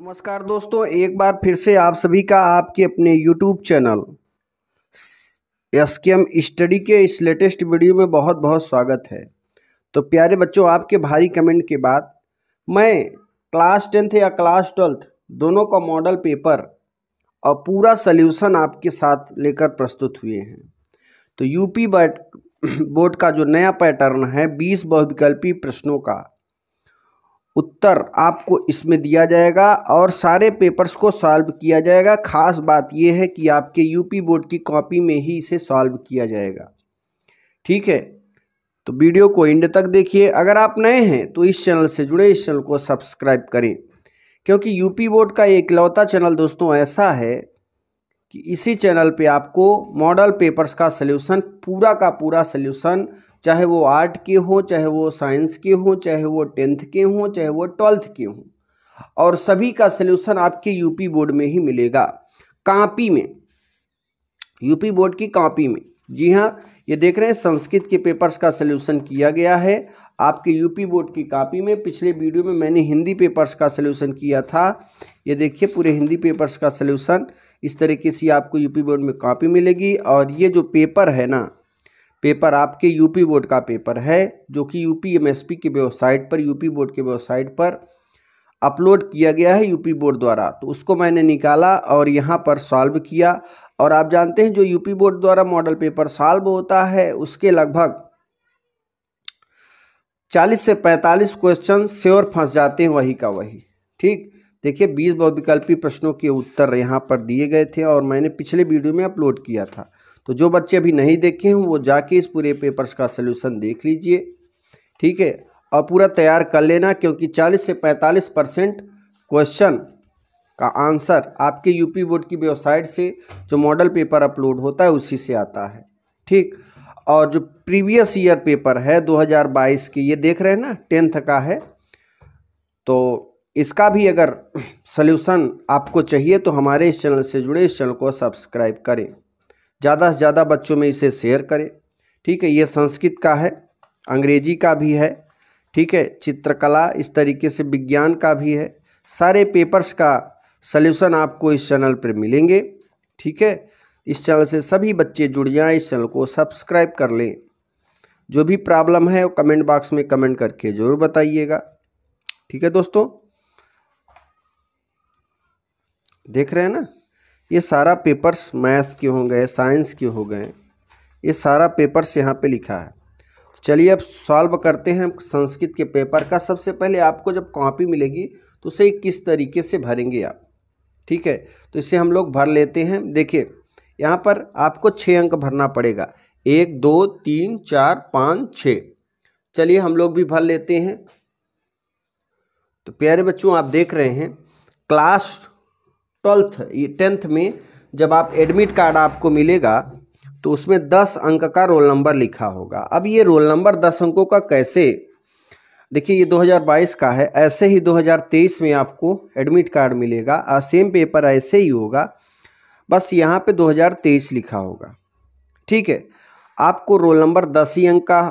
नमस्कार दोस्तों एक बार फिर से आप सभी का आपके अपने यूट्यूब चैनल एसकेएम स्टडी के इस लेटेस्ट वीडियो में बहुत बहुत स्वागत है तो प्यारे बच्चों आपके भारी कमेंट के बाद मैं क्लास टेंथ या क्लास ट्वेल्थ दोनों का मॉडल पेपर और पूरा सल्यूशन आपके साथ लेकर प्रस्तुत हुए हैं तो यूपी बोर्ड का जो नया पैटर्न है बीस बहुविकल्पी प्रश्नों का उत्तर आपको इसमें दिया जाएगा और सारे पेपर्स को सॉल्व किया जाएगा खास बात यह है कि आपके यूपी बोर्ड की कॉपी में ही इसे सॉल्व किया जाएगा ठीक है तो वीडियो को एंड तक देखिए अगर आप नए हैं तो इस चैनल से जुड़े इस चैनल को सब्सक्राइब करें क्योंकि यूपी बोर्ड का एक लौता चैनल दोस्तों ऐसा है कि इसी चैनल पे आपको मॉडल पेपर्स का सल्यूशन पूरा का पूरा सल्यूशन चाहे वो आर्ट के हों चाहे वो साइंस के हों चाहे वो टेंथ के हों चाहे वो ट्वेल्थ के हों और सभी का सल्यूशन आपके यूपी बोर्ड में ही मिलेगा कापी में यूपी बोर्ड की कापी में जी हाँ ये देख रहे हैं संस्कृत के पेपर्स का सल्यूशन किया गया है आपके यूपी बोर्ड की कापी में पिछले वीडियो में मैंने हिंदी पेपर्स का सल्यूशन किया था ये देखिए पूरे हिंदी पेपर्स का सलूशन इस तरीके से आपको यूपी बोर्ड में कापी मिलेगी और ये जो पेपर है ना पेपर आपके यूपी बोर्ड का पेपर है जो कि यूपी पी की वेबसाइट पर यूपी बोर्ड की वेबसाइट पर अपलोड किया गया है यूपी बोर्ड द्वारा तो उसको मैंने निकाला और यहाँ पर सॉल्व किया और आप जानते हैं जो यूपी बोर्ड द्वारा मॉडल पेपर सॉल्व होता है उसके लगभग चालीस से पैंतालीस क्वेश्चन श्योर फंस जाते हैं वही का वही ठीक देखिए बीस बहुविकल्पी प्रश्नों के उत्तर यहाँ पर दिए गए थे और मैंने पिछले वीडियो में अपलोड किया था तो जो बच्चे अभी नहीं देखे हैं वो जाके इस पूरे पेपर्स का सल्यूशन देख लीजिए ठीक है और पूरा तैयार कर लेना क्योंकि 40 से 45 परसेंट क्वेश्चन का आंसर आपके यूपी बोर्ड की वेबसाइट से जो मॉडल पेपर अपलोड होता है उसी से आता है ठीक और जो प्रीवियस ईयर पेपर है 2022 की ये देख रहे हैं ना टेंथ का है तो इसका भी अगर सल्यूसन आपको चाहिए तो हमारे इस चैनल से जुड़े इस चैनल को सब्सक्राइब करें ज़्यादा से ज़्यादा बच्चों में इसे शेयर करें ठीक है ये संस्कृत का है अंग्रेजी का भी है ठीक है चित्रकला इस तरीके से विज्ञान का भी है सारे पेपर्स का सल्यूशन आपको इस चैनल पर मिलेंगे ठीक है इस चैनल से सभी बच्चे जुड़ जाएँ इस चैनल को सब्सक्राइब कर लें जो भी प्रॉब्लम है वो कमेंट बॉक्स में कमेंट करके ज़रूर बताइएगा ठीक है दोस्तों देख रहे हैं ना ये सारा पेपर्स मैथ्स के हो गए साइंस के हो गए ये सारा पेपर्स यहाँ पे लिखा है चलिए अब सॉल्व करते हैं संस्कृत के पेपर का सबसे पहले आपको जब कॉपी मिलेगी तो उसे किस तरीके से भरेंगे आप ठीक है तो इसे हम लोग भर लेते हैं देखिए यहाँ पर आपको छः अंक भरना पड़ेगा एक दो तीन चार पाँच छः चलिए हम लोग भी भर लेते हैं तो प्यारे बच्चों आप देख रहे हैं क्लास ट्वेल्थ टेंथ में जब आप एडमिट कार्ड आपको मिलेगा तो उसमें दस अंक का रोल नंबर लिखा होगा अब ये रोल नंबर दस अंकों का कैसे देखिए ये 2022 का है ऐसे ही 2023 में आपको एडमिट कार्ड मिलेगा और सेम पेपर ऐसे ही होगा बस यहाँ पे 2023 लिखा होगा ठीक है आपको रोल नंबर दस ही अंक का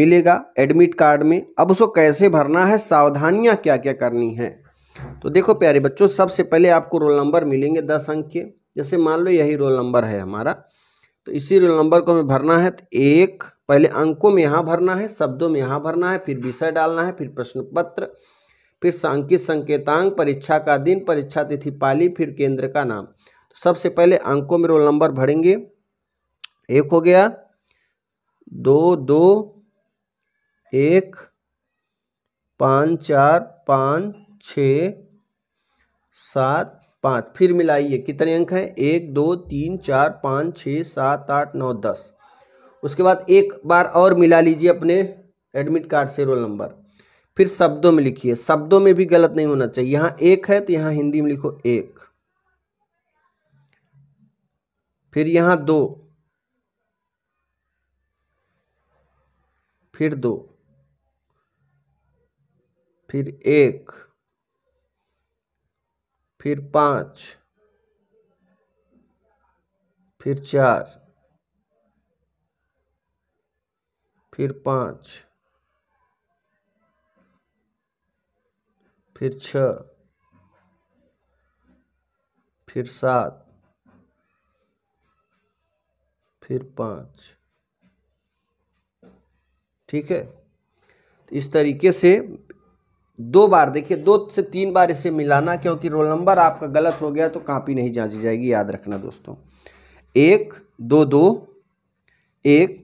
मिलेगा एडमिट कार्ड में अब उसको कैसे भरना है सावधानियाँ क्या क्या करनी है तो देखो प्यारे बच्चों सबसे पहले आपको रोल नंबर मिलेंगे दस अंक के जैसे मान लो यही रोल नंबर है हमारा तो इसी रोल नंबर को हमें भरना है तो एक पहले अंकों में यहाँ भरना है शब्दों में यहाँ भरना है फिर विषय डालना है फिर प्रश्न पत्र फिर सांख्यिक संकेतांक परीक्षा का दिन परीक्षा तिथि पाली फिर केंद्र का नाम तो सबसे पहले अंकों में रोल नंबर भरेंगे एक हो गया दो दो एक पाँच चार पाँच छ सात पाँच फिर मिलाइए कितने अंक हैं एक दो तीन चार पाँच छः सात आठ नौ दस उसके बाद एक बार और मिला लीजिए अपने एडमिट कार्ड से रोल नंबर फिर शब्दों में लिखिए शब्दों में भी गलत नहीं होना चाहिए यहाँ एक है तो यहाँ हिंदी में लिखो एक फिर यहाँ दो फिर दो फिर एक फिर पांच फिर चार फिर पांच फिर छ फिर सात फिर पांच ठीक है इस तरीके से दो बार देखिए दो से तीन बार इसे मिलाना क्योंकि रोल नंबर आपका गलत हो गया तो कापी नहीं जांची जाएगी याद रखना दोस्तों एक दो दो एक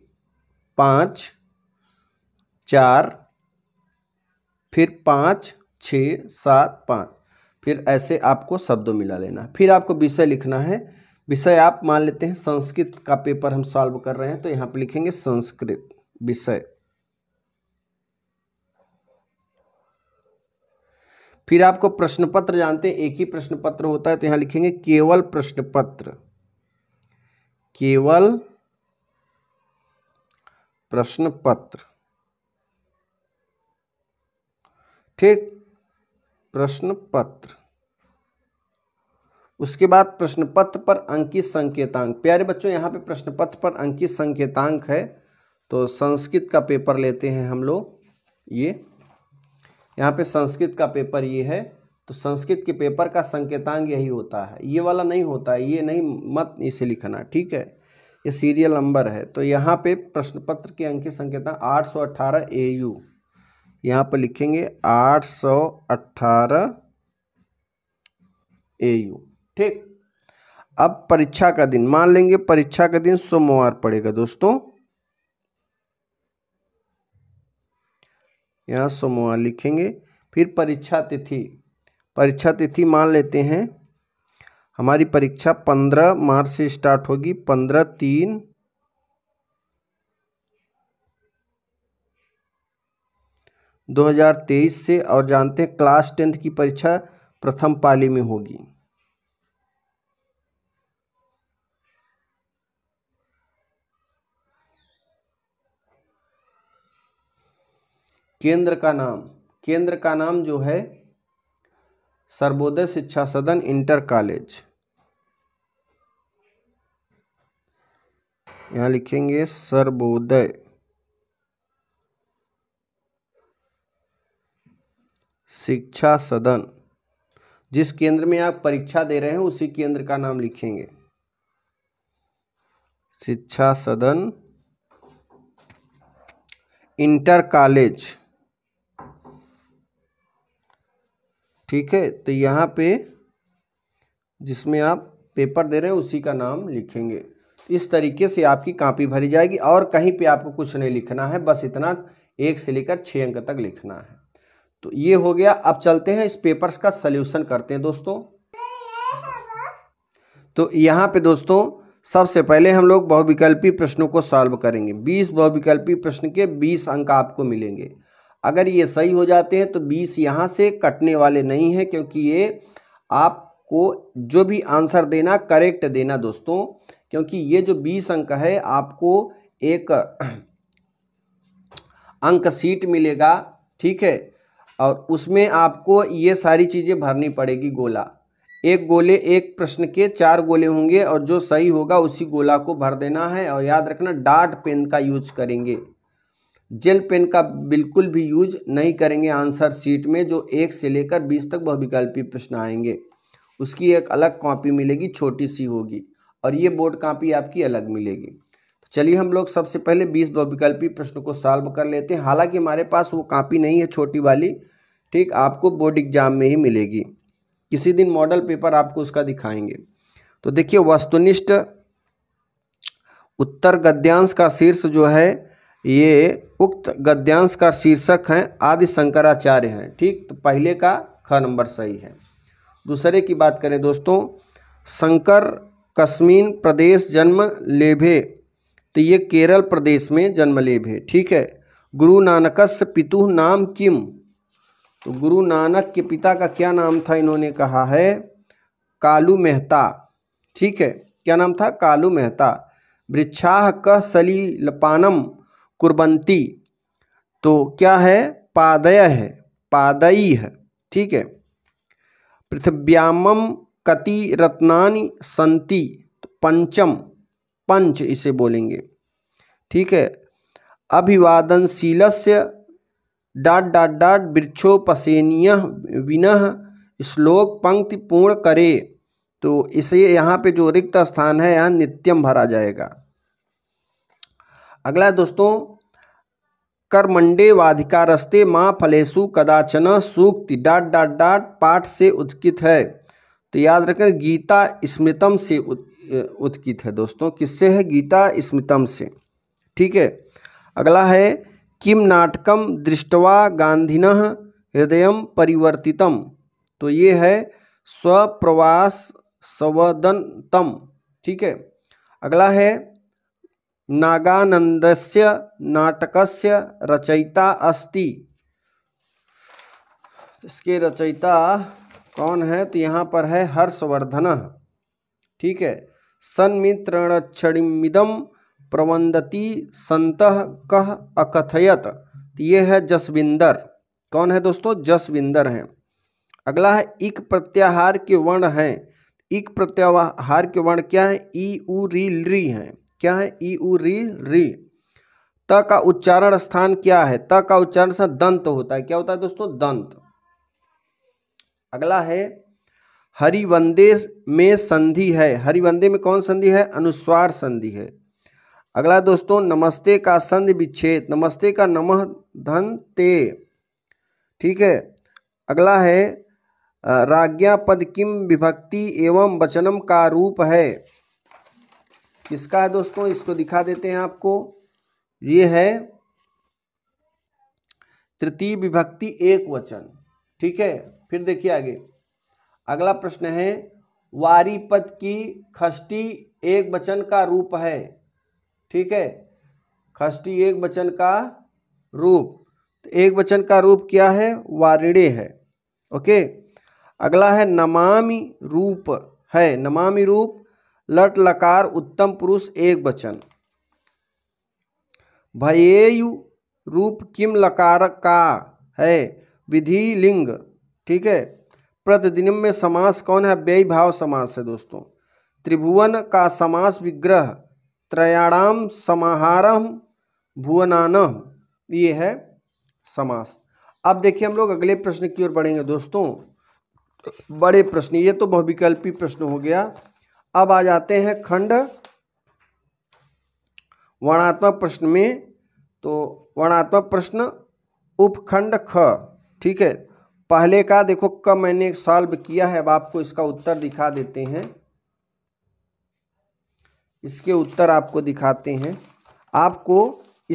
पाँच चार फिर पाँच छ सात पाँच फिर ऐसे आपको शब्दों मिला लेना फिर आपको विषय लिखना है विषय आप मान लेते हैं संस्कृत का पेपर हम सॉल्व कर रहे हैं तो यहाँ पर लिखेंगे संस्कृत विषय फिर आपको प्रश्न पत्र जानते हैं एक ही प्रश्न पत्र होता है तो यहां लिखेंगे केवल प्रश्न पत्र केवल प्रश्न पत्र ठीक प्रश्न पत्र उसके बाद प्रश्न पत्र पर अंकित संकेतांक प्यारे बच्चों यहां पे प्रश्न पत्र पर अंकित संकेतांक है तो संस्कृत का पेपर लेते हैं हम लोग ये यहाँ पे संस्कृत का पेपर ये है तो संस्कृत के पेपर का संकेतांग यही होता है ये वाला नहीं होता है ये नहीं मत इसे लिखना ठीक है ये सीरियल नंबर है तो यहाँ पे प्रश्न पत्र के अंक संकेतांक आठ सौ अट्ठारह ए यू यहाँ पर लिखेंगे आठ सौ अट्ठारह ए यू ठीक अब परीक्षा का दिन मान लेंगे परीक्षा का दिन सोमवार पड़ेगा दोस्तों यहाँ सोमवार लिखेंगे फिर परीक्षा तिथि परीक्षा तिथि मान लेते हैं हमारी परीक्षा पंद्रह मार्च से स्टार्ट होगी पंद्रह तीन दो हज़ार तेईस से और जानते हैं क्लास टेंथ की परीक्षा प्रथम पाली में होगी केंद्र का नाम केंद्र का नाम जो है सर्वोदय शिक्षा सदन इंटर कॉलेज यहां लिखेंगे सर्वोदय शिक्षा सदन जिस केंद्र में आप परीक्षा दे रहे हैं उसी केंद्र का नाम लिखेंगे शिक्षा सदन इंटर कॉलेज ठीक है तो यहाँ पे जिसमें आप पेपर दे रहे हैं उसी का नाम लिखेंगे इस तरीके से आपकी कापी भरी जाएगी और कहीं पे आपको कुछ नहीं लिखना है बस इतना एक से लेकर छः अंक तक लिखना है तो ये हो गया अब चलते हैं इस पेपर्स का सल्यूशन करते हैं दोस्तों तो यहाँ पे दोस्तों सबसे पहले हम लोग बहुविकल्पी प्रश्नों को सॉल्व करेंगे 20 बहुविकल्पी प्रश्न के 20 अंक आपको मिलेंगे अगर ये सही हो जाते हैं तो बीस यहाँ से कटने वाले नहीं हैं क्योंकि ये आपको जो भी आंसर देना करेक्ट देना दोस्तों क्योंकि ये जो बीस अंक है आपको एक अंक सीट मिलेगा ठीक है और उसमें आपको ये सारी चीज़ें भरनी पड़ेगी गोला एक गोले एक प्रश्न के चार गोले होंगे और जो सही होगा उसी गोला को भर देना है और याद रखना डार्ट पेन का यूज करेंगे जेल पेन का बिल्कुल भी यूज नहीं करेंगे आंसर सीट में जो एक से लेकर बीस तक बहुविकल्पी प्रश्न आएंगे उसकी एक अलग कॉपी मिलेगी छोटी सी होगी और ये बोर्ड कॉपी आपकी अलग मिलेगी तो चलिए हम लोग सबसे पहले बीस बहुविकल्पी प्रश्न को सॉल्व कर लेते हैं हालांकि हमारे पास वो कॉपी नहीं है छोटी वाली ठीक आपको बोर्ड एग्जाम में ही मिलेगी किसी दिन मॉडल पेपर आपको उसका दिखाएंगे तो देखिए वस्तुनिष्ठ उत्तर गद्यांश का शीर्ष जो है ये उक्त गद्यांश का शीर्षक हैं आदि शंकराचार्य हैं ठीक तो पहले का ख नंबर सही है दूसरे की बात करें दोस्तों शंकर कश्मीन प्रदेश जन्म लेभे तो ये केरल प्रदेश में जन्म लेभे ठीक है गुरु से पितु नाम किम तो गुरु नानक के पिता का क्या नाम था इन्होंने कहा है कालू मेहता ठीक है क्या नाम था कालू मेहता वृक्षाह क सलीलपानम कुर्बंती तो क्या है पादय है पादयी है ठीक है पृथ्व्याम कति रत्ना संति तो पंचम पंच इसे बोलेंगे ठीक है अभिवादनशील से डाट डाट डाट वृक्षोपसेनीय विनह श्लोक पंक्ति पूर्ण करे तो इसे यहाँ पे जो रिक्त स्थान है यहाँ नित्यम भरा जाएगा अगला दोस्तों कर्मंडे वाधिकारस्ते माँ फलेशु कदाचन सूक्ति डाट डाट डाट पाठ से उत्कित है तो याद रखें गीता स्मृतम से उत्कित है दोस्तों किससे है गीता स्मृतम से ठीक है अगला है किम नाटकम दृष्टवा गांधीन हृदय परिवर्तितम तो ये है स्वप्रवास सवदनतम ठीक है अगला है नागानंदस्य नाटकस्य रचयिता अस्ति इसके रचयिता कौन है तो यहाँ पर है हर्षवर्धन ठीक है सन्मित्रणक्षणिमिदम प्रबंधती संत कह अकथयत तो ये है जसविंदर कौन है दोस्तों जसविंदर हैं अगला है इक प्रत्याहार के वर्ण हैं इक प्रत्याहार के वर्ण क्या है ई उ री ली हैं क्या है ई उ री री त का उच्चारण स्थान क्या है त का उच्चारण स्थान दंत होता है क्या होता है दोस्तों दंत अगला है हरिवंदे में संधि है हरिवंदे में कौन संधि है अनुस्वार संधि है अगला दोस्तों नमस्ते का संधि विच्छेद नमस्ते का नमः धन ते ठीक है अगला है राज्ञा पद किम विभक्ति एवं वचनम का रूप है किसका है दोस्तों इसको दिखा देते हैं आपको ये है तृतीय विभक्ति एक वचन ठीक है फिर देखिए आगे अगला प्रश्न है वारी पद की खष्टी एक वचन का रूप है ठीक है खष्टी एक वचन का रूप तो एक वचन का रूप क्या है वारिणे है ओके अगला है नमामि रूप है नमामि रूप लट लकार उत्तम पुरुष एक वचन भयेयु रूप किम लकार का है विधि लिंग ठीक है प्रतिदिन में समास कौन है व्यय भाव समास है दोस्तों त्रिभुवन का समास विग्रह त्रयाणाम समाहारम भुवनान ये है समास अब देखिए हम लोग अगले प्रश्न की ओर बढ़ेंगे दोस्तों बड़े प्रश्न ये तो बहुविकल्पी प्रश्न हो गया अब आ जाते हैं खंड वर्णात्मक प्रश्न में तो वर्णात्मक प्रश्न उपखंड ख ठीक है पहले का देखो कब मैंने सॉल्व किया है अब आपको इसका उत्तर दिखा देते हैं इसके उत्तर आपको दिखाते हैं आपको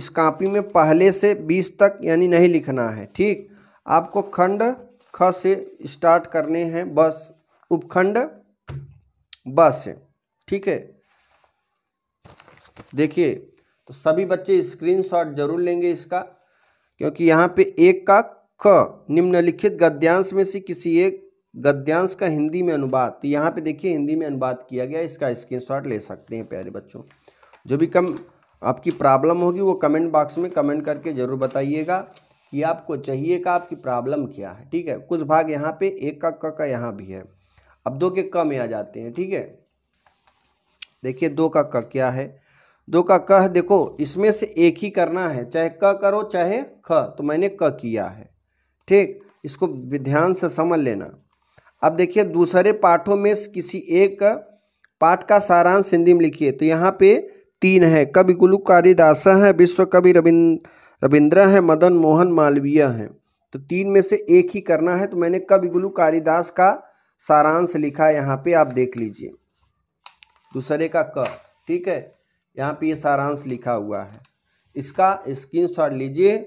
इस कापी में पहले से बीस तक यानी नहीं लिखना है ठीक आपको खंड ख से स्टार्ट करने हैं बस उपखंड बस है ठीक है देखिए तो सभी बच्चे स्क्रीनशॉट जरूर लेंगे इसका क्योंकि यहाँ पे एक का क निम्नलिखित गद्यांश में से किसी एक गद्यांश का हिंदी में अनुवाद तो यहाँ पे देखिए हिंदी में अनुवाद किया गया इसका स्क्रीनशॉट ले सकते हैं प्यारे बच्चों जो भी कम आपकी प्रॉब्लम होगी वो कमेंट बॉक्स में कमेंट करके ज़रूर बताइएगा कि आपको चाहिए का आपकी प्रॉब्लम क्या है ठीक है कुछ भाग यहाँ पे एक का क का यहाँ भी है अब दो के क में आ जाते हैं ठीक है देखिए दो का क क्या है दो का कह देखो इसमें से एक ही करना है चाहे क करो चाहे ख तो मैंने क किया है ठीक इसको ध्यान से समझ लेना अब देखिए दूसरे पाठों में किसी एक पाठ का सारांश हिंदी में लिखिए तो यहाँ पे तीन है कवि गुलू कालिदास है विश्व कवि रविंद्र रविंद्र है मदन मोहन मालवीय हैं तो तीन में से एक ही करना है तो मैंने कवि गुलू कालिदास का सारांश लिखा है यहाँ पे आप देख लीजिए दूसरे का क ठीक है यहाँ पे ये सारांश लिखा हुआ है इसका शॉट लीजिए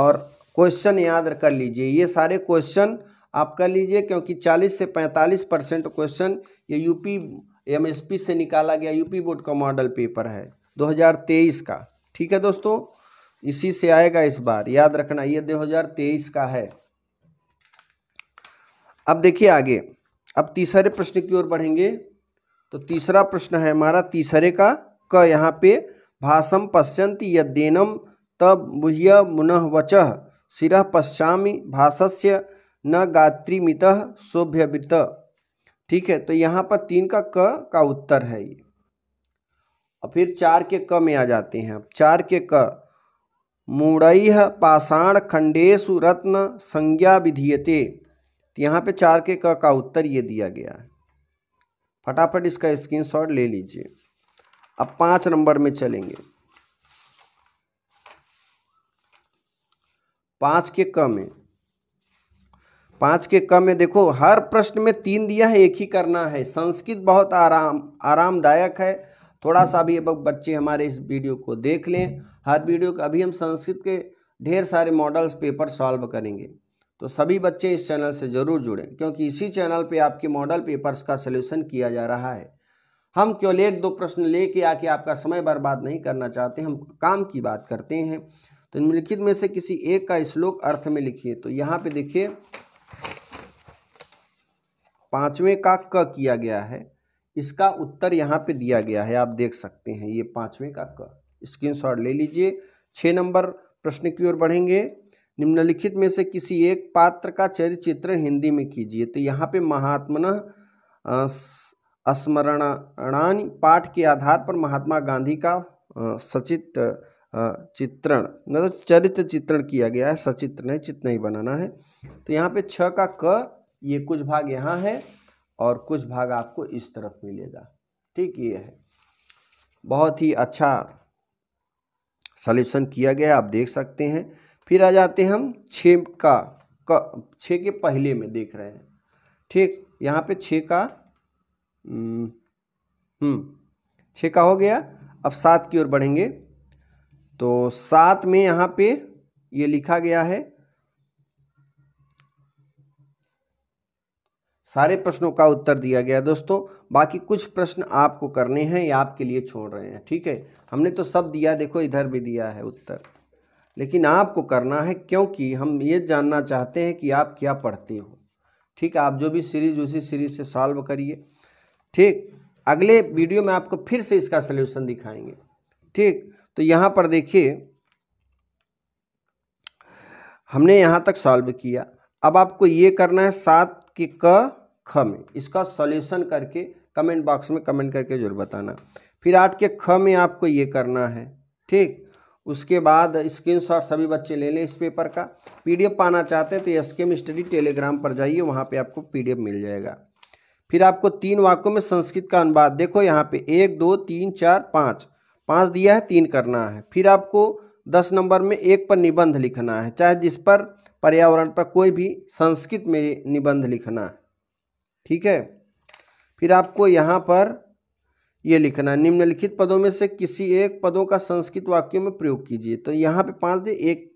और क्वेश्चन याद कर लीजिए ये सारे क्वेश्चन आप कर लीजिए क्योंकि 40 से 45 परसेंट क्वेश्चन ये यूपी एमएसपी से निकाला गया यूपी बोर्ड का मॉडल पेपर है 2023 का ठीक है दोस्तों इसी से आएगा इस बार याद रखना ये 2023 का है अब देखिए आगे अब तीसरे प्रश्न की ओर बढ़ेंगे तो तीसरा प्रश्न है हमारा तीसरे का क यहाँ पे भाषम पश्यंती यद्यनम तब बुह्य मुनः वच शिव पश्चा भाषस्य न गात्रिमित शोभ्यवृत ठीक है तो यहाँ पर तीन का क का उत्तर है ये और फिर चार के क में आ जाते हैं अब चार के क मूढ़ पाषाण खंडेशु रत्न संज्ञा विधीयते यहाँ पे चार के क का उत्तर ये दिया गया है फटाफट इसका स्क्रीनशॉट ले लीजिए अब पाँच नंबर में चलेंगे पाँच के क में पाँच के क में देखो हर प्रश्न में तीन दिया है एक ही करना है संस्कृत बहुत आराम आरामदायक है थोड़ा सा भी बच्चे हमारे इस वीडियो को देख लें हर वीडियो का अभी हम संस्कृत के ढेर सारे मॉडल्स पेपर सॉल्व करेंगे तो सभी बच्चे इस चैनल से ज़रूर जुड़ें क्योंकि इसी चैनल पे आपके मॉडल पेपर्स का सलूशन किया जा रहा है हम केवल एक दो प्रश्न लेके आके आपका समय बर्बाद नहीं करना चाहते हम काम की बात करते हैं तो निम्नलिखित में से किसी एक का श्लोक अर्थ में लिखिए तो यहाँ पे देखिए पांचवें का क किया गया है इसका उत्तर यहाँ पे दिया गया है आप देख सकते हैं ये पांचवें का क स्क्रीनशॉट ले लीजिए छः नंबर प्रश्न की ओर बढ़ेंगे निम्नलिखित में से किसी एक पात्र का चरित्र हिंदी में कीजिए तो यहाँ पे महात्मन स्मरणानी पाठ के आधार पर महात्मा गांधी का सचित चित्रण मतलब चरित्र चित्रण किया गया है सचित्र नहीं चित्र नहीं बनाना है तो यहाँ पे छ का क ये कुछ भाग यहाँ है और कुछ भाग आपको इस तरफ मिलेगा ठीक ये है बहुत ही अच्छा सल्यूशन किया गया आप देख सकते हैं फिर आ जाते हैं हम छ का छः के पहले में देख रहे हैं ठीक यहाँ पे छः का हम्म, हम्म, छः का हो गया अब सात की ओर बढ़ेंगे तो सात में यहाँ पे ये लिखा गया है सारे प्रश्नों का उत्तर दिया गया दोस्तों बाकी कुछ प्रश्न आपको करने हैं या आपके लिए छोड़ रहे हैं ठीक है हमने तो सब दिया देखो इधर भी दिया है उत्तर लेकिन आपको करना है क्योंकि हम ये जानना चाहते हैं कि आप क्या पढ़ते हो ठीक है आप जो भी सीरीज उसी सीरीज से सॉल्व करिए ठीक अगले वीडियो में आपको फिर से इसका सलूशन दिखाएंगे ठीक तो यहाँ पर देखिए हमने यहाँ तक सॉल्व किया अब आपको ये करना है सात के क ख में इसका सॉल्यूशन करके कमेंट बॉक्स में कमेंट करके जरूर बताना फिर आठ के ख में आपको ये करना है ठीक उसके बाद स्क्रीन शॉट सभी बच्चे ले लें इस पेपर का पीडीएफ पाना चाहते हैं तो एस के स्टडी टेलीग्राम पर जाइए वहाँ पे आपको पीडीएफ मिल जाएगा फिर आपको तीन वाक्यों में संस्कृत का अनुवाद देखो यहाँ पे एक दो तीन चार पाँच पाँच दिया है तीन करना है फिर आपको दस नंबर में एक पर निबंध लिखना है चाहे जिस पर पर्यावरण पर कोई भी संस्कृत में निबंध लिखना है ठीक है फिर आपको यहाँ पर ये लिखना निम्नलिखित पदों में से किसी एक पदों का संस्कृत वाक्यों में प्रयोग कीजिए तो यहाँ पे पांच दे एक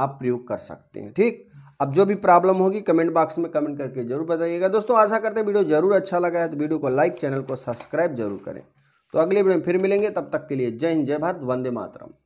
आप प्रयोग कर सकते हैं ठीक अब जो भी प्रॉब्लम होगी कमेंट बॉक्स में कमेंट करके जरूर बताइएगा दोस्तों आशा करते हैं वीडियो जरूर अच्छा लगा है तो वीडियो को लाइक चैनल को सब्सक्राइब जरूर करें तो अगले वीडियो में फिर मिलेंगे तब तक के लिए जय हिंद जय भारत वंदे मातरम